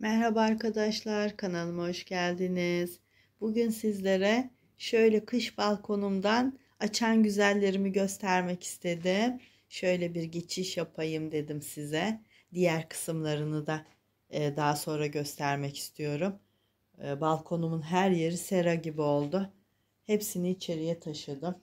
Merhaba arkadaşlar, kanalıma hoş geldiniz. Bugün sizlere şöyle kış balkonumdan açan güzellerimi göstermek istedim. Şöyle bir geçiş yapayım dedim size. Diğer kısımlarını da e, daha sonra göstermek istiyorum. E, balkonumun her yeri sera gibi oldu. Hepsini içeriye taşıdım.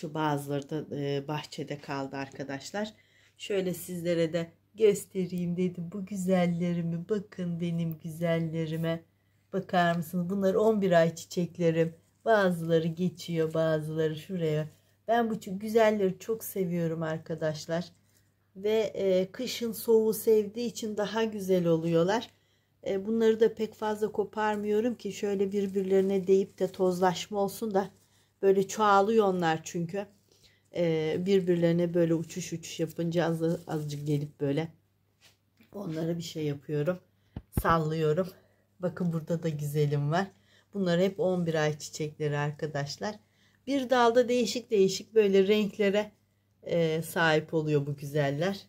Şu bazıları da e, bahçede kaldı arkadaşlar. Şöyle sizlere de göstereyim dedi. Bu güzellerimi bakın benim güzellerime. Bakar mısınız? Bunlar 11 ay çiçeklerim. Bazıları geçiyor bazıları şuraya. Ben bu güzelleri çok seviyorum arkadaşlar. Ve e, kışın soğuğu sevdiği için daha güzel oluyorlar. E, bunları da pek fazla koparmıyorum ki şöyle birbirlerine değip de tozlaşma olsun da böyle çoğalıyor onlar çünkü. Ee, birbirlerine böyle uçuş uçuş yapınca az, azıcık gelip böyle onlara bir şey yapıyorum. Sallıyorum. Bakın burada da güzelim var. Bunlar hep 11 ay çiçekleri arkadaşlar. Bir dalda değişik değişik böyle renklere e, sahip oluyor bu güzeller.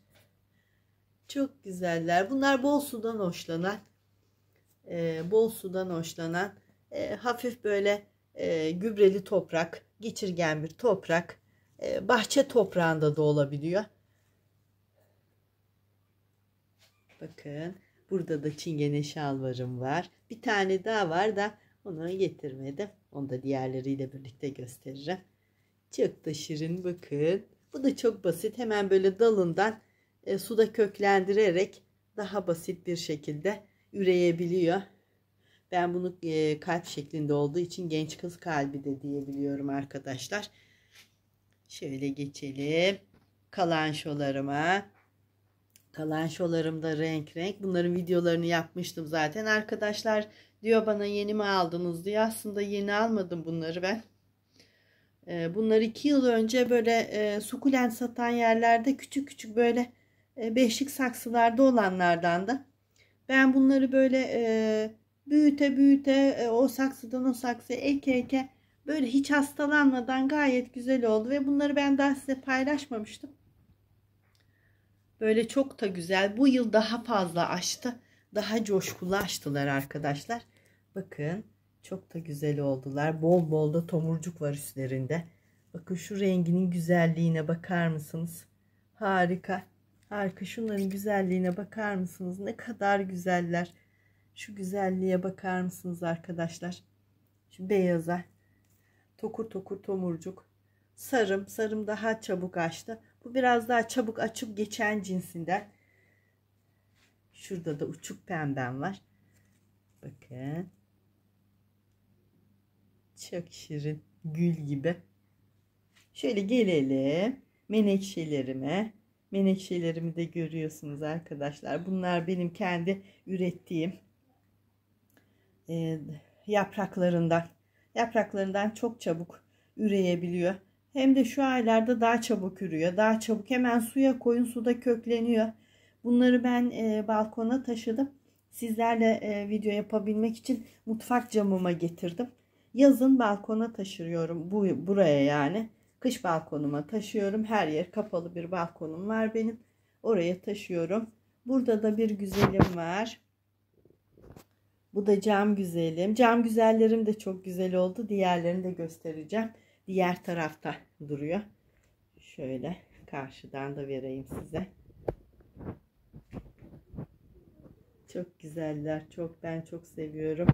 Çok güzeller. Bunlar bol sudan hoşlanan, e, bol sudan hoşlanan, e, hafif böyle e, gübreli toprak, geçirgen bir toprak e, bahçe toprağında da olabiliyor. Bakın burada da çingene şalvarım var. Bir tane daha var da onu getirmedim. Onu da diğerleriyle birlikte göstereceğim. Çok da şirin bakın. Bu da çok basit. Hemen böyle dalından e, suda köklendirerek daha basit bir şekilde üreyebiliyor. Ben bunu e, kalp şeklinde olduğu için genç kız kalbi de diyebiliyorum arkadaşlar. Şöyle geçelim. Kalanşolarıma. Kalanşolarımda renk renk. Bunların videolarını yapmıştım zaten. Arkadaşlar diyor bana yeni mi aldınız diye. Aslında yeni almadım bunları ben. Ee, Bunlar iki yıl önce böyle e, sukulent satan yerlerde küçük küçük böyle e, beşlik saksılarda olanlardan da. Ben bunları böyle e, büyüte büyüte o saksıdan o saksıya eke eke Böyle hiç hastalanmadan gayet güzel oldu ve bunları ben daha size paylaşmamıştım. Böyle çok da güzel. Bu yıl daha fazla açtı. Daha coşkulu açtılar arkadaşlar. Bakın çok da güzel oldular. Bol bol da tomurcuk var üstlerinde. Bakın şu renginin güzelliğine bakar mısınız? Harika. Harika. Şunların güzelliğine bakar mısınız? Ne kadar güzeller. Şu güzelliğe bakar mısınız arkadaşlar? Şu beyaza, Tokur tokur tomurcuk. Sarım. Sarım daha çabuk açtı. Bu biraz daha çabuk açıp geçen cinsinden. Şurada da uçuk pembem var. Bakın. Çok şirin. Gül gibi. Şöyle gelelim. Menekşelerime. Menekşelerimi de görüyorsunuz arkadaşlar. Bunlar benim kendi ürettiğim e, yapraklarından yapraklarından çok çabuk üreyebiliyor. Hem de şu aylarda daha çabuk ürüyor. Daha çabuk hemen suya koyun suda kökleniyor. Bunları ben e, balkona taşıdım. Sizlerle e, video yapabilmek için mutfak camıma getirdim. Yazın balkona taşırıyorum. Bu, buraya yani. Kış balkonuma taşıyorum. Her yer kapalı bir balkonum var benim. Oraya taşıyorum. Burada da bir güzelim var. Bu da cam güzelim. Cam güzellerim de çok güzel oldu. Diğerlerini de göstereceğim. Diğer tarafta duruyor. Şöyle karşıdan da vereyim size. Çok güzeller. Çok ben çok seviyorum.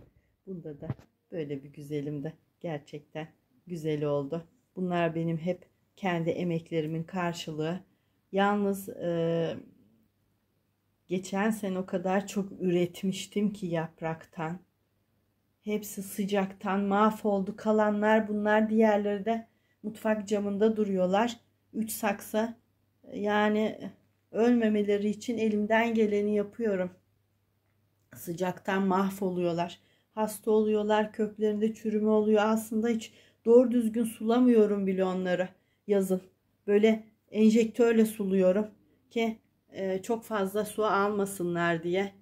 Bunda da böyle bir güzelim de gerçekten güzel oldu. Bunlar benim hep kendi emeklerimin karşılığı. Yalnız e, Geçen sene o kadar çok üretmiştim ki yapraktan. Hepsi sıcaktan mahvoldu. Kalanlar bunlar diğerleri de mutfak camında duruyorlar. Üç saksa yani ölmemeleri için elimden geleni yapıyorum. Sıcaktan mahvoluyorlar. Hasta oluyorlar, köklerinde çürüme oluyor. Aslında hiç doğru düzgün sulamıyorum bile onları yazın. Böyle enjektörle suluyorum ki e, çok fazla su almasınlar diye.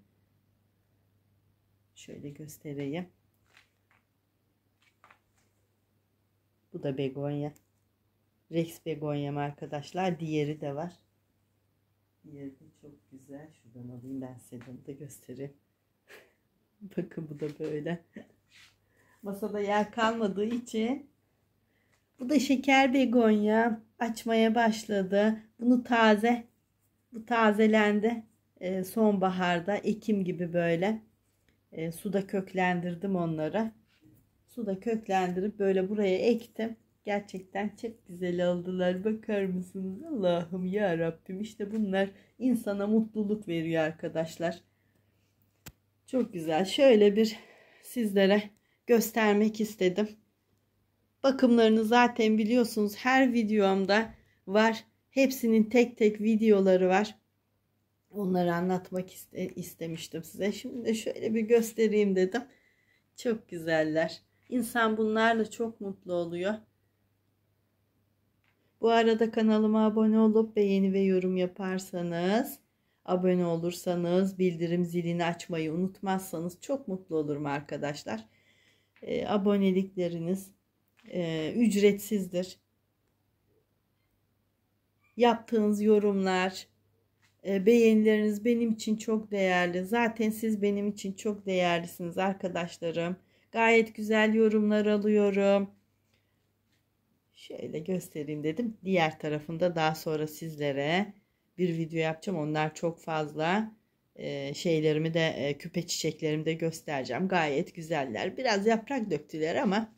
Şöyle göstereyim. Bu da begonya. Rex begonyam arkadaşlar. Diğeri de var. Diğeri de çok güzel. Şuradan alayım ben size bunu da göstereyim. Bakın bu da böyle. Masada yer kalmadığı için. Bu da şeker begonya. Açmaya başladı. Bunu taze bu tazelendi. E, sonbaharda Ekim gibi böyle e, suda köklendirdim onları. Suda köklendirip böyle buraya ektim. Gerçekten çok güzel oldular. Bakar mısınız? Allah'ım ya Rabbim işte bunlar insana mutluluk veriyor arkadaşlar. Çok güzel. Şöyle bir sizlere göstermek istedim. Bakımlarını zaten biliyorsunuz her videomda var. Hepsinin tek tek videoları var. Onları anlatmak iste istemiştim size. Şimdi de şöyle bir göstereyim dedim. Çok güzeller. İnsan bunlarla çok mutlu oluyor. Bu arada kanalıma abone olup beğeni ve yorum yaparsanız, abone olursanız, bildirim zilini açmayı unutmazsanız çok mutlu olurum arkadaşlar. E, abonelikleriniz e, ücretsizdir yaptığınız yorumlar, e, beğenileriniz benim için çok değerli. Zaten siz benim için çok değerlisiniz arkadaşlarım. Gayet güzel yorumlar alıyorum. Şöyle göstereyim dedim. Diğer tarafında daha sonra sizlere bir video yapacağım. Onlar çok fazla e, şeylerimi de e, küpe çiçeklerimi de göstereceğim. Gayet güzeller. Biraz yaprak döktüler ama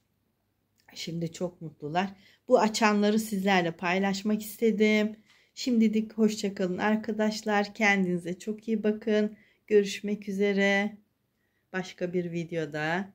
Şimdi çok mutlular. Bu açanları sizlerle paylaşmak istedim. Şimdilik hoşçakalın arkadaşlar. Kendinize çok iyi bakın. Görüşmek üzere. Başka bir videoda.